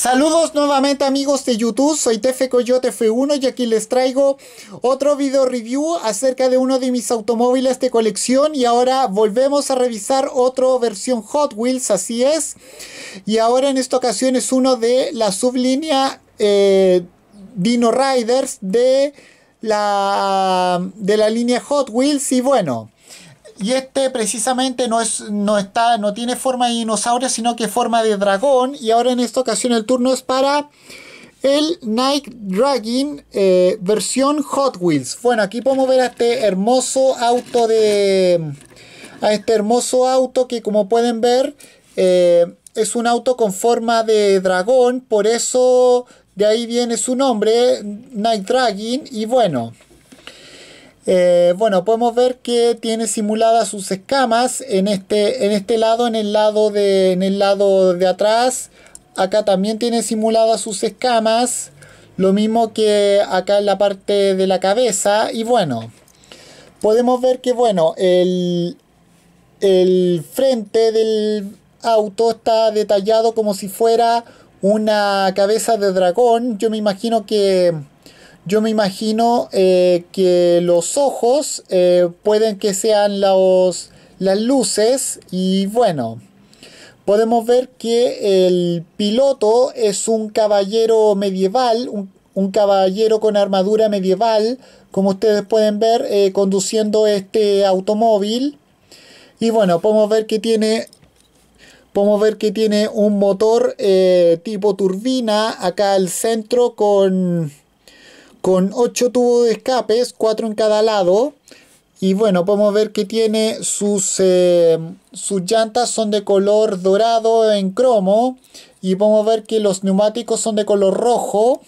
Saludos nuevamente amigos de YouTube, soy Tefe Coyote F1 y aquí les traigo otro video review acerca de uno de mis automóviles de colección y ahora volvemos a revisar otro versión Hot Wheels, así es. Y ahora en esta ocasión es uno de la sublínea eh, Dino Riders de la, de la línea Hot Wheels y bueno... Y este precisamente no, es, no, está, no tiene forma de dinosaurio, sino que forma de dragón. Y ahora en esta ocasión el turno es para el Night Dragon eh, versión Hot Wheels. Bueno, aquí podemos ver a este hermoso auto de... A este hermoso auto que como pueden ver eh, es un auto con forma de dragón. Por eso de ahí viene su nombre, Night Dragon. Y bueno... Eh, bueno, podemos ver que tiene simuladas sus escamas en este, en este lado, en el lado de, el lado de atrás. Acá también tiene simuladas sus escamas. Lo mismo que acá en la parte de la cabeza. Y bueno, podemos ver que bueno, el, el frente del auto está detallado como si fuera una cabeza de dragón. Yo me imagino que yo me imagino eh, que los ojos eh, pueden que sean las luces y bueno, podemos ver que el piloto es un caballero medieval, un, caballero con armadura medieval, como ustedes pueden ver, eh, conduciendo este automóvil. Y bueno, podemos ver que tiene Podemos ver que tiene un motor tipo turbina acá al centro con con 8 tubos de escapes, 4 en cada lado. Y bueno, podemos ver que tiene sus, eh, sus llantas son de color dorado en cromo. Y podemos ver que los neumáticos son de color rojo.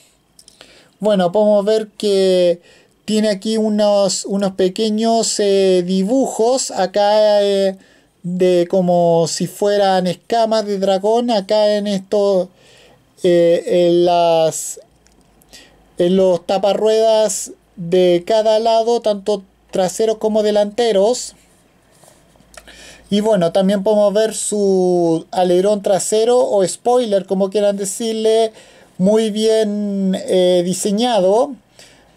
Bueno, podemos ver que tiene aquí unos, unos pequeños eh, dibujos. Acá eh, de como si fueran escamas de dragón. Acá en esto, en las, en los taparruedas de cada lado, tanto traseros como delanteros. Y bueno, también podemos ver su alerón trasero o spoiler, como quieran decirle, muy bien eh, diseñado.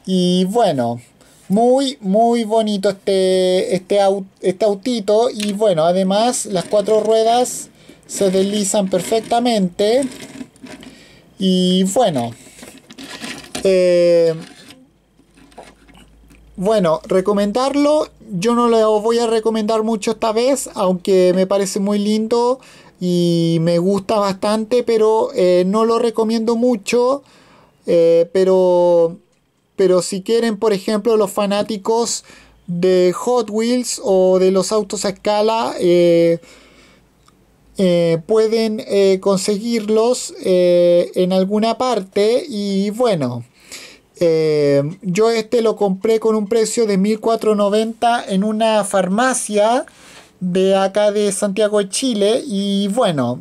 Y bueno, muy, muy bonito este, este, este autito. Y bueno, además las cuatro ruedas se deslizan perfectamente. Y bueno. Eh, bueno, recomendarlo, yo no lo voy a recomendar mucho esta vez, aunque me parece muy lindo y me gusta bastante, pero eh, no lo recomiendo mucho. Eh, pero, pero si quieren, por ejemplo, los fanáticos de Hot Wheels o de los autos a escala, pueden conseguirlos en alguna parte y bueno. Eh, yo este lo compré con un precio de 1490 en una farmacia de acá de Santiago de Chile. Y bueno,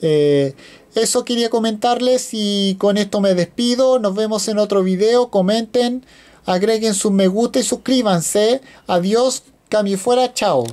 eh, eso quería comentarles y con esto me despido. Nos vemos en otro video. Comenten, agreguen sus me gusta y suscríbanse. Adiós, cambio fuera, chao.